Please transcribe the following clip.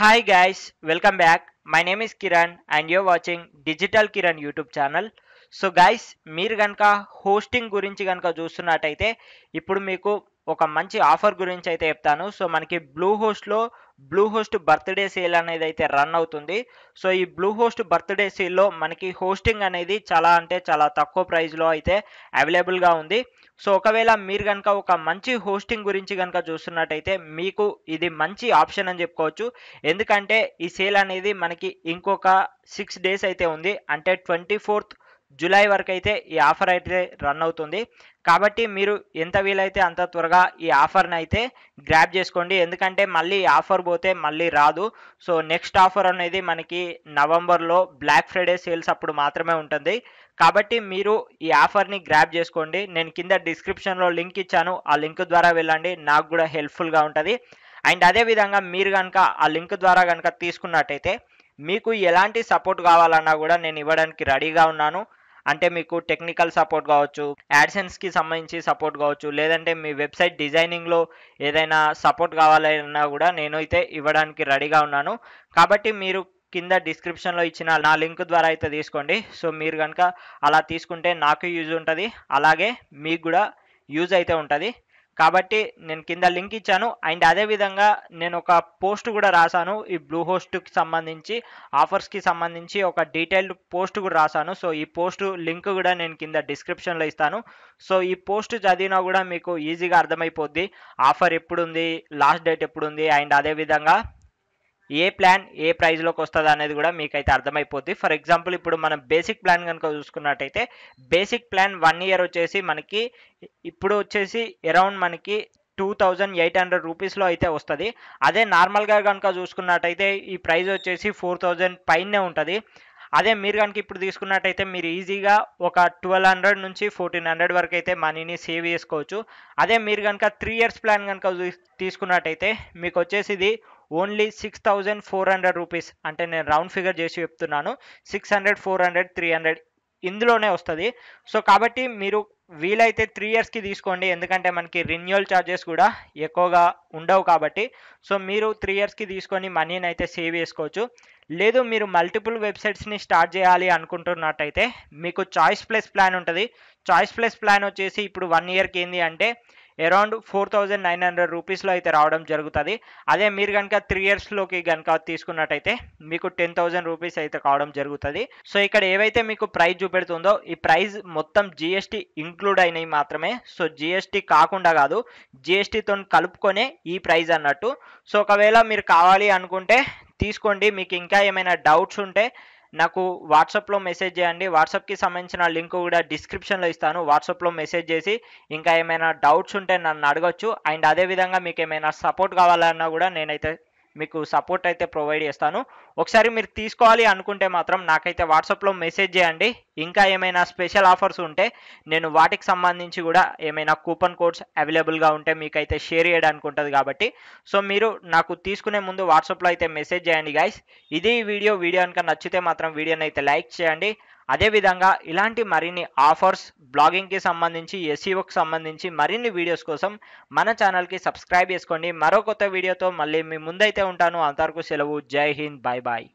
hi guys welcome back my name is Kiran and you're watching digital Kiran YouTube channel so guys మీరు కనుక hosting గురించి కనుక చూస్తున్నట్టయితే ఇప్పుడు మీకు ఒక మంచి ఆఫర్ గురించి అయితే చెప్తాను సో మనకి బ్లూ హోస్ట్లో బ్లూ హోస్ట్ బర్త్డే సేల్ అనేది అయితే రన్ అవుతుంది సో ఈ బ్లూ హోస్ట్ బర్త్డే సేల్లో మనకి హోస్టింగ్ అనేది చాలా అంటే చాలా తక్కువ ప్రైస్లో అయితే అవైలబుల్గా ఉంది సో ఒకవేళ మీరు కనుక ఒక మంచి హోస్టింగ్ గురించి కనుక చూస్తున్నట్టయితే మీకు ఇది మంచి ఆప్షన్ అని చెప్పుకోవచ్చు ఎందుకంటే ఈ సేల్ అనేది మనకి ఇంకొక సిక్స్ డేస్ అయితే ఉంది అంటే ట్వంటీ ఫోర్త్ జూలై వరకు అయితే ఈ ఆఫర్ అయితే రన్ అవుతుంది కాబట్టి మీరు ఎంత వీలైతే అంత త్వరగా ఈ ఆఫర్ని అయితే గ్రాప్ చేసుకోండి ఎందుకంటే మళ్ళీ ఆఫర్ పోతే మళ్ళీ రాదు సో నెక్స్ట్ ఆఫర్ అనేది మనకి నవంబర్లో బ్లాక్ ఫ్రైడే సేల్స్ అప్పుడు మాత్రమే ఉంటుంది కాబట్టి మీరు ఈ ఆఫర్ని గ్రాప్ చేసుకోండి నేను కింద డిస్క్రిప్షన్లో లింక్ ఇచ్చాను ఆ లింక్ ద్వారా వెళ్ళండి నాకు కూడా హెల్ప్ఫుల్గా ఉంటుంది అండ్ అదేవిధంగా మీరు కనుక ఆ లింక్ ద్వారా కనుక తీసుకున్నట్టయితే మీకు ఎలాంటి సపోర్ట్ కావాలన్నా కూడా నేను ఇవ్వడానికి రెడీగా ఉన్నాను అంటే మీకు టెక్నికల్ సపోర్ట్ కావచ్చు యాడ్సెన్స్కి సంబంధించి సపోర్ట్ కావచ్చు లేదంటే మీ వెబ్సైట్ డిజైనింగ్లో ఏదైనా సపోర్ట్ కావాలన్నా కూడా నేనైతే ఇవ్వడానికి రెడీగా ఉన్నాను కాబట్టి మీరు కింద డిస్క్రిప్షన్లో ఇచ్చిన నా లింక్ ద్వారా అయితే తీసుకోండి సో మీరు కనుక అలా తీసుకుంటే నాకు యూజ్ ఉంటుంది అలాగే మీకు కూడా యూజ్ అయితే ఉంటుంది కాబట్టి నేను కింద లింక్ ఇచ్చాను అండ్ అదేవిధంగా నేను ఒక పోస్ట్ కూడా రాశాను ఈ బ్లూ హోస్ట్కి సంబంధించి ఆఫర్స్కి సంబంధించి ఒక డీటెయిల్డ్ పోస్ట్ కూడా రాశాను సో ఈ పోస్ట్ లింక్ కూడా నేను కింద డిస్క్రిప్షన్లో ఇస్తాను సో ఈ పోస్ట్ చదివినా కూడా మీకు ఈజీగా అర్థమైపోద్ది ఆఫర్ ఎప్పుడుంది లాస్ట్ డేట్ ఎప్పుడుంది అండ్ అదేవిధంగా ఏ ప్లాన్ ఏ ప్రైజ్లోకి వస్తుంది అనేది కూడా మీకైతే అర్థమైపోద్ది ఫర్ ఎగ్జాంపుల్ ఇప్పుడు మనం బేసిక్ ప్లాన్ కనుక చూసుకున్నట్టయితే బేసిక్ ప్లాన్ వన్ ఇయర్ వచ్చేసి మనకి ఇప్పుడు వచ్చేసి అరౌండ్ మనకి టూ థౌజండ్ ఎయిట్ హండ్రెడ్ రూపీస్లో అయితే వస్తుంది అదే నార్మల్గా కనుక చూసుకున్నట్టయితే ఈ ప్రైస్ వచ్చేసి ఫోర్ థౌజండ్ పైనే ఉంటుంది అదే మీరు కనుక ఇప్పుడు తీసుకున్నట్టయితే మీరు ఈజీగా ఒక ట్వెల్వ్ హండ్రెడ్ నుంచి ఫోర్టీన్ హండ్రెడ్ వరకు అయితే మనీని సేవ్ చేసుకోవచ్చు అదే మీరు కనుక త్రీ ఇయర్స్ ప్లాన్ కనుక తీసుకున్నట్టయితే మీకు వచ్చేసి ఇది only six thousand four hundred rupees అంటే నేను రౌండ్ ఫిగర్ చేసి చెప్తున్నాను six hundred four hundred three hundred ఇందులోనే వస్తుంది సో కాబట్టి మీరు వీలైతే త్రీ ఇయర్స్కి తీసుకోండి ఎందుకంటే మనకి రిన్యూవల్ ఛార్జెస్ కూడా ఎక్కువగా ఉండవు కాబట్టి సో మీరు త్రీ ఇయర్స్కి తీసుకొని మనీని అయితే సేవ్ చేసుకోవచ్చు లేదు మీరు మల్టిపుల్ వెబ్సైట్స్ని స్టార్ట్ చేయాలి అనుకుంటున్నట్టయితే మీకు చాయిస్ ప్లస్ ప్లాన్ ఉంటుంది చాయిస్ ప్లస్ ప్లాన్ వచ్చేసి ఇప్పుడు వన్ ఇయర్కి ఏంది అంటే around four thousand nine hundred రూపీస్లో అయితే రావడం జరుగుతుంది అదే మీరు కనుక త్రీ ఇయర్స్లోకి కనుక తీసుకున్నట్టయితే మీకు టెన్ థౌజండ్ రూపీస్ అయితే కావడం జరుగుతుంది సో ఇక్కడ ఏవైతే మీకు ప్రైస్ చూపెడుతుందో ఈ ప్రైస్ మొత్తం జిఎస్టీ ఇంక్లూడ్ అయినవి మాత్రమే సో జిఎస్టీ కాకుండా కాదు జిఎస్టీతో కలుపుకొనే ఈ ప్రైస్ అన్నట్టు సో ఒకవేళ మీరు కావాలి అనుకుంటే తీసుకోండి మీకు ఇంకా ఏమైనా డౌట్స్ ఉంటే నాకు వాట్సాప్లో మెసేజ్ చేయండి వాట్సాప్కి సంబంధించిన లింక్ కూడా డిస్క్రిప్షన్లో ఇస్తాను వాట్సాప్లో మెసేజ్ చేసి ఇంకా ఏమైనా డౌట్స్ ఉంటే నన్ను అడగొచ్చు అండ్ అదేవిధంగా మీకు ఏమైనా సపోర్ట్ కావాలన్నా కూడా నేనైతే మీకు సపోర్ట్ అయితే ప్రొవైడ్ చేస్తాను ఒకసారి మీరు తీసుకోవాలి అనుకుంటే మాత్రం నాకైతే వాట్సాప్లో మెసేజ్ చేయండి ఇంకా ఏమైనా స్పెషల్ ఆఫర్స్ ఉంటే నేను వాటికి సంబంధించి కూడా ఏమైనా కూపన్ కోడ్స్ అవైలబుల్గా ఉంటే మీకైతే షేర్ చేయడానికి ఉంటుంది కాబట్టి సో మీరు నాకు తీసుకునే ముందు వాట్సాప్లో అయితే మెసేజ్ చేయండి గాయస్ ఇది వీడియో వీడియో కనుక నచ్చితే మాత్రం వీడియోని అయితే లైక్ చేయండి అదేవిధంగా ఇలాంటి మరిన్ని ఆఫర్స్ బ్లాగింగ్కి సంబంధించి ఎస్ఈఓకి e సంబంధించి మరిన్ని వీడియోస్ కోసం మన ఛానల్కి సబ్స్క్రైబ్ చేసుకోండి మరో కొత్త వీడియోతో మళ్ళీ మీ ముందైతే ఉంటాను అంతవరకు సెలవు జై హింద్ బాయ్ బాయ్